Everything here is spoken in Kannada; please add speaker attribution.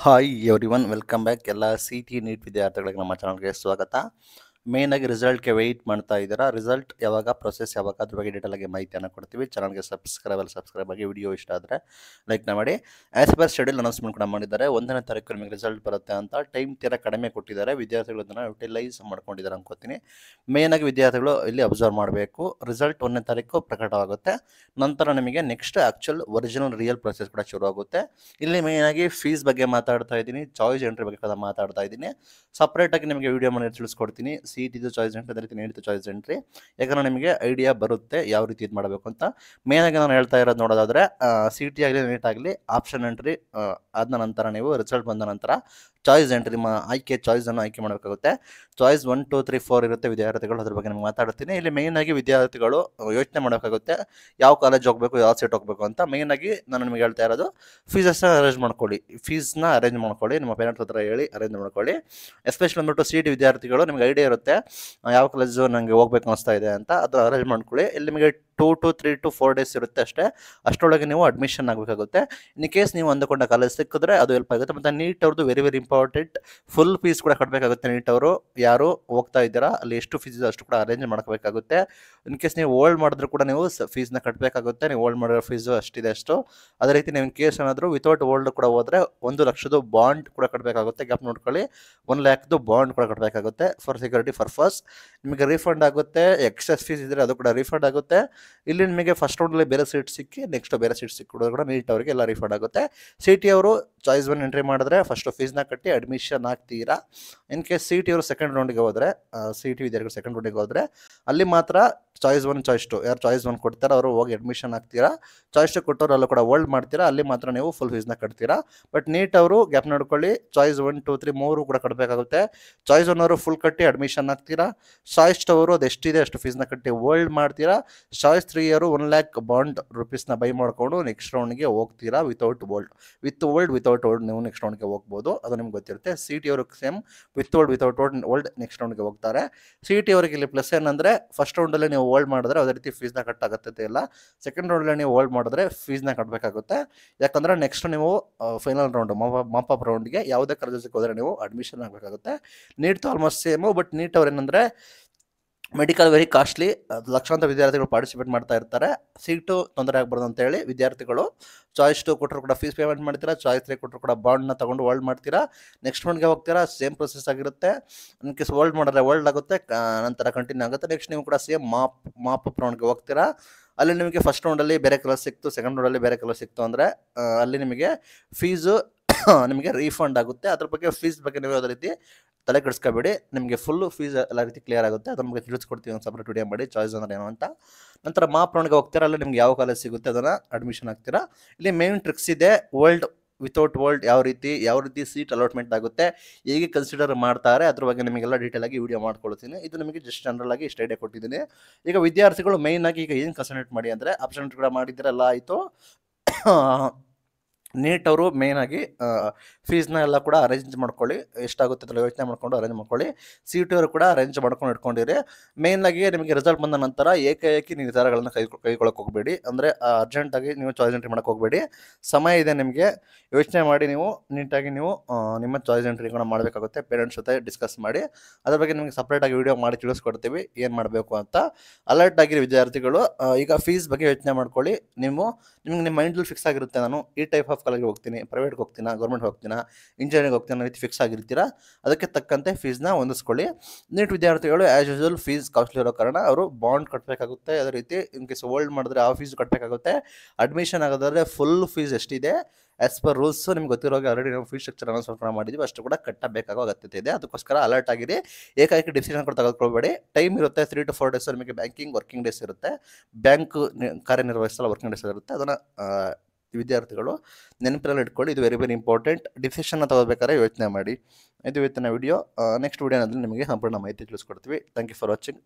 Speaker 1: hi everyone welcome back ಎಲ್ಲ ಸಿ ಟಿ ನೀಟ್ ವಿದ್ಯಾರ್ಥಿಗಳಿಗೆ ನಮ್ಮ ಚಾನಲ್ಗೆ ಸ್ವಾಗತ ಮೇಯ್ನಾಗಿ ರಿಸಲ್ಟ್ಗೆ ವೆಯ್ಟ್ ಮಾಡ್ತಾ ಇದ್ದೀರಾ ರಿಸಲ್ಟ್ ಯಾವಾಗ ಪ್ರೊಸೆಸ್ ಯಾವಾಗ ಅದ್ರ ಬಗ್ಗೆ ಆಗಿ ಮಾಹಿತಿಯನ್ನು ಕೊಡ್ತೀವಿ ಚಾನಲ್ಗೆ ಸಬ್ಸ್ಕ್ರೈಬ್ ಅಲ್ಲಿ ಸಬ್ಸ್ಕ್ರೈಬ್ ಆಗಿ ವಿಡಿಯೋ ಇಷ್ಟ ಆದರೆ ಲೈಕ್ನ ಮಾಡಿ ಆ್ಯಸ್ ಪರ್ ಶೆಡ್ಯೂಲ್ ಅನೌನ್ಸ್ಮೆಂಟ್ ಕೂಡ ಮಾಡಿದ್ದಾರೆ ಒಂದನೇ ತಾರೀಕು ನಿಮಗೆ ರಿಸಲ್ಟ್ ಬರುತ್ತೆ ಅಂತ ಟೈಮ್ ತೀರ ಕಡಿಮೆ ಕೊಟ್ಟಿದ್ದಾರೆ ವಿದ್ಯಾರ್ಥಿಗಳು ಅದನ್ನು ಯುಟಿಲೈಸ್ ಮಾಡ್ಕೊಂಡಿದ್ದಾರೆ ಅನ್ಕೋತೀನಿ ಆಗಿ ವಿದ್ಯಾರ್ಥಿಗಳು ಇಲ್ಲಿ ಅಬ್ಸರ್ವ್ ಮಾಡಬೇಕು ರಿಸಲ್ಟ್ ಒಂದನೇ ತಾರೀಕು ಪ್ರಕಟವಾಗುತ್ತೆ ನಂತರ ನಿಮಗೆ next actual original real process ಕೂಡ ಶುರು ಆಗುತ್ತೆ ಇಲ್ಲಿ ಮೇಯ್ನಾಗಿ ಫೀಸ್ ಬಗ್ಗೆ ಮಾತಾಡ್ತಾ ಇದ್ದೀನಿ ಚಾಯ್ಸ್ ಎಂಟ್ರಿ ಬಗ್ಗೆ ಕೂಡ ಮಾತಾಡ್ತಾ ಇದ್ದೀನಿ ಸಪ್ರೇಟಾಗಿ ನಿಮಗೆ ವಿಡಿಯೋ ಮಾಡಿ ತಿಳಿಸ್ಕೊಡ್ತೀನಿ ಸಿ ಇ ಇದು ಚಾಯ್ಸ್ ಎಂಟ್ರಿ ಅದೇ ರೀತಿ ನೀಡಿದ ಚಾಯ್ಸ್ ಎಂಟ್ರಿ ಯಾಕಂದರೆ ನಿಮಗೆ ಐಡಿಯಾ ಬರುತ್ತೆ ಯಾವ ರೀತಿ ಇದು ಮಾಡಬೇಕು ಅಂತ ಆಗಿ ನಾನು ಹೇಳ್ತಾ ಇರೋದು ನೋಡೋದಾದ್ರೆ ಸಿ ಆಗಲಿ ನೀಟ್ ಆಗಲಿ ಆಪ್ಷನ್ ಎಂಟ್ರಿ ಆದ ನಂತರ ನೀವು ರಿಸಲ್ಟ್ ಬಂದ ನಂತರ ಚಾಯ್ಸ್ ಎಂಟ್ರಿ ನಿಮ್ಮ ಆಯ್ಕೆ ಚಾಯ್ಸನ್ನು ಆಯ್ಕೆ ಮಾಡಬೇಕಾಗುತ್ತೆ choice one two three four ಇರುತ್ತೆ ವಿದ್ಯಾರ್ಥಿಗಳು ಅದ್ರ ಬಗ್ಗೆ ನಾನು ಮಾತಾಡ್ತೀನಿ ಇಲ್ಲಿ ಮೇಯ್ನಾಗಿ ವಿದ್ಯಾರ್ಥಿಗಳು ಯೋಚನೆ ಮಾಡಬೇಕಾಗುತ್ತೆ ಯಾವ ಕಾಲೇಜ್ ಹೋಗಬೇಕು ಯಾವ ಸೀಟ್ ಹೋಗಬೇಕು ಅಂತ ಆಗಿ ನಾನು ನಿಮಗೆ ಹೇಳ್ತಾ ಇರೋದು ಫೀಸಸ್ನ ಅರೇಂಜ್ ಮಾಡ್ಕೊಳ್ಳಿ ಫೀಸ್ನ ಅರೇಂಜ್ ಮಾಡ್ಕೊಳ್ಳಿ ನಿಮ್ಮ ಪೇರೆಂಟ್ಸ್ ಹತ್ರ ಹೇಳಿ ಅರೇಂಜ್ ಮಾಡ್ಕೊಳ್ಳಿ ಎಸ್ಪೆಷಲಿ ಬಂದ್ಬಿಟ್ಟು ಸಿ ವಿದ್ಯಾರ್ಥಿಗಳು ನಿಮಗೆ ಐಡಿಯಾ ಇರುತ್ತೆ ಯಾವ ಕಾಲೇಜು ನನಗೆ ಹೋಗ್ಬೇಕು ಅನಿಸ್ತಾ ಇದೆ ಅಂತ ಅದು ಅರೇಂಜ್ ಮಾಡ್ಕೊಳ್ಳಿ ಇಲ್ಲಿ ನಿಮಗೆ two to three to four days ಇರುತ್ತೆ ಅಷ್ಟೇ ಅಷ್ಟರೊಳಗೆ ನೀವು ಅಡ್ಮಿಷನ್ ಆಗಬೇಕಾಗುತ್ತೆ ಇನ್ ಕೇಸ್ ನೀವು ಅಂದುಕೊಂಡ ಕಾಲೇಜ್ ಸಿಕ್ಕಿದ್ರೆ ಅದು ಹೆಲ್ಪ್ ಆಗುತ್ತೆ ಮತ್ತು ನೀಟ್ ಅವ್ರದ್ದು very very important full fees ಕೂಡ ಕಟ್ಟಬೇಕಾಗುತ್ತೆ ನೀಟ್ ಅವರು ಯಾರು ಹೋಗ್ತಾ ಇದ್ದೀರಾ ಅಲ್ಲಿ ಎಷ್ಟು ಫೀಸ್ ಇದೆ ಅಷ್ಟು ಕೂಡ ಅರೇಂಜ್ ಮಾಡ್ಕೋಬೇಕಾಗುತ್ತೆ ಇನ್ ಕೇಸ್ ನೀವು ಓಲ್ಡ್ ಮಾಡಿದ್ರು ಕೂಡ ನೀವು ಫೀಸ್ನ ಕಟ್ಟಬೇಕಾಗುತ್ತೆ ನೀವು ಓಲ್ಡ್ ಮಾಡಿರೋ ಫೀಸು ಅಷ್ಟಿದೆ ಅಷ್ಟು ಅದೇ ರೀತಿ ನೀವು ಇನ್ ಕೇಸ್ ಏನಾದರೂ ವಿತೌಟ್ ಓಲ್ಡ್ ಕೂಡ ಹೋದರೆ ಒಂದು ಲಕ್ಷದ ಬಾಂಡ್ ಕೂಡ ಕಟ್ಟಬೇಕಾಗುತ್ತೆ ಗ್ಯಾಪ್ ನೋಡ್ಕೊಳ್ಳಿ ಒನ್ ಲ್ಯಾಕ್ದು ಬಾಂಡ್ ಕೂಡ ಕಟ್ಟಬೇಕಾಗುತ್ತೆ ಫಾರ್ ಸೆಕ್ಯೂರಿಟಿ ಪರ್ಪಸ್ ನಿಮಗೆ ರೀಫಂಡ್ ಆಗುತ್ತೆ ಎಕ್ಸ್ಟ್ರಾ ಫೀಸ್ ಇದ್ದರೆ ಅದು ಕೂಡ ರೀಫಂಡ್ ಆಗುತ್ತೆ ಇಲ್ಲಿ ನಿಮಗೆ ಫಸ್ಟ್ ರೌಂಡಲ್ಲಿ ಬೇರೆ ಸೀಟ್ ಸಿಕ್ಕಿ ನೆಕ್ಸ್ಟ್ ಬೇರೆ ಸೀಟ್ ಸಿಕ್ಕಿಡೋದು ಕೂಡ ನೀಟ್ ಅವರಿಗೆ ಎಲ್ಲ ರೀಫಂಡ್ ಆಗುತ್ತೆ ಸಿ ಟಿ ಅವರು ಚಾಯ್ಸ್ ಒನ್ ಎಂಟ್ರಿ ಮಾಡಿದ್ರೆ ಫಸ್ಟು ಫೀಸ್ನ ಕಟ್ಟಿ ಅಡ್ಮಿಷನ್ ಆಗ್ತೀರಾ ಇನ್ ಕೇಸ್ ಸಿ ಟಿ ಅವರು ಸೆಕೆಂಡ್ ರೌಂಡಿಗೆ ಹೋದರೆ ಸಿ ಟಿ ವಿದ್ಯಾರ್ಥಿಗಳು ಸೆಕೆಂಡ್ ರೌಂಡಿಗೆ ಹೋದರೆ ಅಲ್ಲಿ ಮಾತ್ರ ಚಾಯ್ಸ್ ಒನ್ ಚಾಯ್ಸ್ ಟು ಯಾರು ಚಾಯ್ಸ್ ಒನ್ ಕೊಡ್ತಾರೆ ಅವರು ಹೋಗಿ ಅಡ್ಮಿಷನ್ ಆಗ್ತೀರಾ ಚಾಯ್ಸ್ ಟು ಕೊಟ್ಟವ್ರು ಅಲ್ಲೂ ಕೂಡ ಹೋಲ್ಡ್ ಮಾಡ್ತೀರಾ ಅಲ್ಲಿ ಮಾತ್ರ ನೀವು ಫುಲ್ ಫೀಸ್ನ ಕಟ್ತೀರಾ ಬಟ್ ನೀಟ್ ಅವರು ಗ್ಯಾಪ್ ನೋಡ್ಕೊಳ್ಳಿ ಚಾಯ್ಸ್ ಒನ್ ಟೂ ತ್ರೀ ಮೂರು ಕೂಡ ಕಟ್ಟಬೇಕಾಗುತ್ತೆ ಚಾಯ್ಸ್ ಒನ್ ಅವರು ಫುಲ್ ಕಟ್ಟಿ ಅಡ್ಮಿಷನ್ ಆಗ್ತೀರಾ ಚಾಯ್ಸ್ ಟು ಅವರು ಅದು ಎಷ್ಟಿದೆ ಅಷ್ಟು ಫೀಸ್ನ ಕಟ್ಟಿ ಹೋಲ್ಡ್ ಮಾಡ್ತೀರಾ ಚಾಯ್ಸ್ ತ್ರೀ ಅವರು ಒನ್ ಲ್ಯಾಕ್ ಬಾಂಡ್ ರುಪೀಸ್ನ ಬೈ ಮಾಡಿಕೊಂಡು ನೆಕ್ಸ್ಟ್ ರೌಂಡ್ಗೆ ಹೋಗ್ತೀರಾ without hold with hold without hold ನೀವು ನೆಕ್ಸ್ಟ್ ರೌಂಡ್ಗೆ ಹೋಗ್ಬೋದು ಅದು ನಿಮ್ಗೆ ಗೊತ್ತಿರುತ್ತೆ ಸಿ ಟಿ ಅವ್ರಿಗೆ same with hold without hold old next ರೌಂಡ್ಗೆ ಹೋಗ್ತಾರೆ ಸಿ ಟಿ ಅವರಿಗೆ ಇಲ್ಲಿ ಪ್ಲಸ್ ಏನಂದರೆ ಫಸ್ಟ್ ರೌಂಡಲ್ಲಿ ನೀವು ಹೋಲ್ಡ್ ಮಾಡಿದ್ರೆ ಅದೇ ರೀತಿ ಫೀಸ್ನ ಕಟ್ ಅಂತ ಇಲ್ಲ ಸೆಕೆಂಡ್ ರೌಂಡಲ್ಲಿ ನೀವು ಹೋಲ್ಡ್ ಮಾಡಿದ್ರೆ ಫೀಸ್ನ ಕಟ್ಟಬೇಕಾಗುತ್ತೆ ಯಾಕಂದರೆ ನೆಕ್ಸ್ಟ್ ನೀವು ಫೈನಲ್ ರೌಂಡ್ ಮಾಪ್ ಅಪ್ ರೌಂಡ್ಗೆ ಯಾವುದೇ ಕಾಲೇಜಸ್ಗೆ ಹೋದರೆ ನೀವು ಅಡ್ಮಿಷನ್ ಆಗಬೇಕಾಗುತ್ತೆ NEET almost same but NEET ಅವ್ರು ಏನಂದರೆ ಮೆಡಿಕಲ್ ವೆರಿ ಕಾಸ್ಟ್ಲಿ ಲಕ್ಷಾಂತರ ವಿದ್ಯಾರ್ಥಿಗಳು ಪಾರ್ಟಿಸಿಪೇಟ್ ಮಾಡ್ತಾ ಇರ್ತಾರೆ ಸೀಟು ತೊಂದರೆ ಆಗ್ಬಾರ್ದು ಅಂತೇಳಿ ವಿದ್ಯಾರ್ಥಿಗಳು ಚಾಯ್ಸ್ ಟು ಕೊಟ್ಟರು ಕೂಡ ಫೀಸ್ ಪೇಮೆಂಟ್ ಮಾಡ್ತೀರಾ ಚಾಯ್ಸ್ ತ್ರೀ ಕೊಟ್ಟರು ಕೂಡ ಬಾಂಡ್ನ ತೊಗೊಂಡು ವರ್ಲ್ಡ್ ಮಾಡ್ತೀರಾ ನೆಕ್ಸ್ಟ್ ಒನ್ಗೆ ಹೋಗ್ತೀರಾ ಸೇಮ್ ಪ್ರೊಸೆಸ್ ಆಗಿರುತ್ತೆ ಇನ್ ಕೇಸ್ ವರ್ಲ್ಡ್ ಮಾಡಿದ್ರೆ ವರ್ಲ್ಡ್ ಆಗುತ್ತೆ ನಂತರ ಕಂಟಿನ್ಯೂ ಆಗುತ್ತೆ ನೆಕ್ಸ್ಟ್ ನೀವು ಕೂಡ ಸೇಮ್ ಮಾಪ್ ಮಾಪ್ ರೌಂಡ್ಗೆ ಹೋಗ್ತೀರಾ ಅಲ್ಲಿ ನಿಮಗೆ ಫಸ್ಟ್ ರೌಂಡಲ್ಲಿ ಬೇರೆ ಕಲರ್ ಸಿಕ್ತು ಸೆಕೆಂಡ್ ರೌಂಡಲ್ಲಿ ಬೇರೆ ಕಲರ್ ಸಿಕ್ತು ಅಂದರೆ ಅಲ್ಲಿ ನಿಮಗೆ ಫೀಸು ನಿಮಗೆ ರೀಫಂಡ್ ಆಗುತ್ತೆ ಅದ್ರ ಬಗ್ಗೆ ಫೀಸ್ ಬಗ್ಗೆ ನೀವು ಯಾವುದೇ ರೀತಿ ತಲೆ ಕೆಡಿಸ್ಕೊಬೇಡಿ ನಿಮಗೆ ಫುಲ್ಲು ಫೀಸ್ ಎಲ್ಲ ರೀತಿ ಕ್ಲಿಯರ್ ಆಗುತ್ತೆ ಅದ್ರ ಬಗ್ಗೆ ತಿಳಿಸ್ಕೊಡ್ತೀವಿ ಒಂದು ಸಪ್ರೇಟ್ ವಿಡಿಯೋ ಮಾಡಿ ಚಾಯ್ಸ್ ಅಂದ್ರೆ ಏನು ಅಂತ ನಂತರ ಮಾಪ್ರವಣಿಗೆ ಹೋಗ್ತೀರಾ ಅಲ್ಲಿ ನಿಮ್ಗೆ ಯಾವ ಕಾಲೇಜ್ ಸಿಗುತ್ತೆ ಅದನ್ನು ಅಡ್ಮಿಷನ್ ಆಗ್ತೀರಾ ಇಲ್ಲಿ ಮೇನ್ ಟ್ರಿಕ್ಸ್ ಇದೆ ವರ್ಲ್ಡ್ ವಿತೌಟ್ ವರ್ಲ್ಡ್ ಯಾವ ರೀತಿ ಯಾವ ರೀತಿ ಸೀಟ್ ಅಲಾಟ್ಮೆಂಟ್ ಆಗುತ್ತೆ ಹೇಗೆ ಕನ್ಸಿಡರ್ ಮಾಡ್ತಾರೆ ಅದ್ರ ಬಗ್ಗೆ ನಿಮಗೆಲ್ಲ ಡೀಟೇಲ್ ಆಗಿ ವಿಡಿಯೋ ಮಾಡ್ಕೊಳ್ತೀನಿ ಇದು ನಿಮಗೆ ಜಸ್ಟ್ ಜನರಲ್ ಆಗಿ ಇಷ್ಟು ಕೊಟ್ಟಿದ್ದೀನಿ ಈಗ ವಿದ್ಯಾರ್ಥಿಗಳು ಮೇನ್ ಆಗಿ ಈಗ ಏನು ಕನ್ಸಂಟ್ರೇಟ್ ಮಾಡಿ ಅಂದರೆ ಅಬ್ಸೆಂಟ್ ಕೂಡ ಎಲ್ಲ ಆಯಿತು ನೀಟ್ ಅವರು ಮೇಯ್ನಾಗಿ ಫೀಸ್ನ ಎಲ್ಲ ಕೂಡ ಅರೇಂಜ್ ಮಾಡ್ಕೊಳ್ಳಿ ಎಷ್ಟಾಗುತ್ತೆ ಅದೆಲ್ಲ ಯೋಚನೆ ಮಾಡ್ಕೊಂಡು ಅರೇಂಜ್ ಮಾಡ್ಕೊಳ್ಳಿ ಸಿ ಟಿ ಅವರು ಕೂಡ ಅರೇಂಜ್ ಮಾಡ್ಕೊಂಡು ಇಟ್ಕೊಂಡಿರಿ ಮೇಯ್ನಾಗಿ ನಿಮಗೆ ರಿಸಲ್ಟ್ ಬಂದ ನಂತರ ಏಕಾಏಕಿ ನಿರ್ಧಾರಗಳನ್ನು ಕೈ ಕೈಗೊಳ್ಳಕ್ಕೆ ಹೋಗಬೇಡಿ ಅಂದರೆ ಅರ್ಜೆಂಟಾಗಿ ನೀವು ಚಾಯ್ಸ್ ಎಂಟ್ರಿ ಮಾಡೋಕ್ಕೆ ಹೋಗಬೇಡಿ ಸಮಯ ಇದೆ ನಿಮಗೆ ಯೋಚನೆ ಮಾಡಿ ನೀವು ನೀಟಾಗಿ ನೀವು ನಿಮ್ಮ ಚಾಯ್ಸ್ ಎಂಟ್ರಿಗಳನ್ನ ಮಾಡಬೇಕಾಗುತ್ತೆ ಪೇರೆಂಟ್ಸ್ ಜೊತೆ ಡಿಸ್ಕಸ್ ಮಾಡಿ ಅದ್ರ ಬಗ್ಗೆ ನಿಮಗೆ ಸಪ್ರೇಟಾಗಿ ವಿಡಿಯೋ ಮಾಡಿ ತಿಳಿಸ್ಕೊಡ್ತೀವಿ ಏನು ಮಾಡಬೇಕು ಅಂತ ಅಲರ್ಟ್ ಆಗಿರೋ ವಿದ್ಯಾರ್ಥಿಗಳು ಈಗ ಫೀಸ್ ಬಗ್ಗೆ ಯೋಚನೆ ಮಾಡ್ಕೊಳ್ಳಿ ನೀವು ನಿಮಗೆ ನಿಮ್ಮ ಮೈಂಡಲ್ಲಿ ಫಿಕ್ಸ್ ಆಗಿರುತ್ತೆ ನಾನು ಈ ಟೈಪ್ ಆಫ್ ಆಫ್ ಕಾಲೇಜ್ಗೆ ಹೋಗ್ತೀನಿ ಪ್ರೈವೇಟ್ಗೆ ಹೋಗ್ತೀನಿ ಗೌರ್ಮೆಂಟ್ ಹೋಗ್ತೀನಿ ಇಂಜಿನಿಯರಿಂಗ್ ಹೋಗ್ತೀನಿ ಅನ್ನೋ ರೀತಿ ಫಿಕ್ಸ್ ಆಗಿರ್ತೀರಾ ಅದಕ್ಕೆ ತಕ್ಕಂತೆ ಫೀಸ್ನ ಹೊಂದಿಸ್ಕೊಳ್ಳಿ ನೀಟ್ ವಿದ್ಯಾರ್ಥಿಗಳು ಆ್ಯಸ್ ಯೂಸ್ವಲ್ ಫೀಸ್ ಕಾಸ್ಟ್ಲಿ ಇರೋ ಕಾರಣ ಅವರು ಬಾಂಡ್ ಕಟ್ಟಬೇಕಾಗುತ್ತೆ ಅದೇ ರೀತಿ ಇನ್ ಕೇಸ್ ಓಲ್ಡ್ ಮಾಡಿದ್ರೆ ಆ ಫೀಸ್ ಕಟ್ಟಬೇಕಾಗುತ್ತೆ ಅಡ್ಮಿಷನ್ ಆಗೋದಾದ್ರೆ ಫುಲ್ ಫೀಸ್ ಎಷ್ಟಿದೆ ಆ್ಯಸ್ ಪರ್ ರೂಲ್ಸು ನಿಮ್ಗೆ ಗೊತ್ತಿರೋ ಆಲ್ರೆಡಿ ನಾವು ಫೀ ಸ್ಟ್ರಕ್ಚರ್ ಅನೌನ್ಸ್ ಮಾಡಿದ್ವಿ ಅಷ್ಟು ಕೂಡ ಕಟ್ಟಬೇಕಾಗೋ ಅಗತ್ಯತೆ ಇದೆ ಅದಕ್ಕೋಸ್ಕರ ಅಲರ್ಟ್ ಆಗಿರಿ ಏಕಾಏಕಿ ಡಿಸಿಷನ್ ಕೂಡ ತೆಗೆದುಕೊಳ್ಬೇಡಿ ಟೈಮ್ ಇರುತ್ತೆ ತ್ರೀ ಟು ಫೋರ್ ಡೇಸ್ ನಿಮಗೆ ಬ್ಯಾಂಕಿಂಗ್ ವರ್ಕಿಂಗ್ ಡೇಸ್ ಇರುತ್ತೆ ಬ್ಯಾಂಕ್ ಕಾರ್ಯನಿರ್ವಹಿಸಲ್ಲ ವರ್ಕಿಂಗ್ ಡೇಸ್ ಇರುತ್ತೆ ಅದನ್ನು ವಿದ್ಯಾರ್ಥಿಗಳು ನೆನಪಿನಲ್ಲಿ ಇಟ್ಕೊಳ್ಳಿ ಇದು ವೆರಿ ವೆರಿ ಇಂಪಾರ್ಟೆಂಟ್ ಡಿಸಿಷನ್ನ ತಗೋಬೇಕಾದ್ರೆ ಯೋಚನೆ ಮಾಡಿ ಇದು ಇವತ್ತಿನ ವಿಡಿಯೋ ನೆಕ್ಸ್ಟ್ ವಿಡಿಯೋನಲ್ಲಿ ನಿಮಗೆ ಸಂಪೂರ್ಣ ಮಾಹಿತಿ ತಿಳಿಸ್ಕೊಡ್ತೀವಿ ಥ್ಯಾಂಕ್ ಯು ಫಾರ್ ವಾಚಿಂಗ್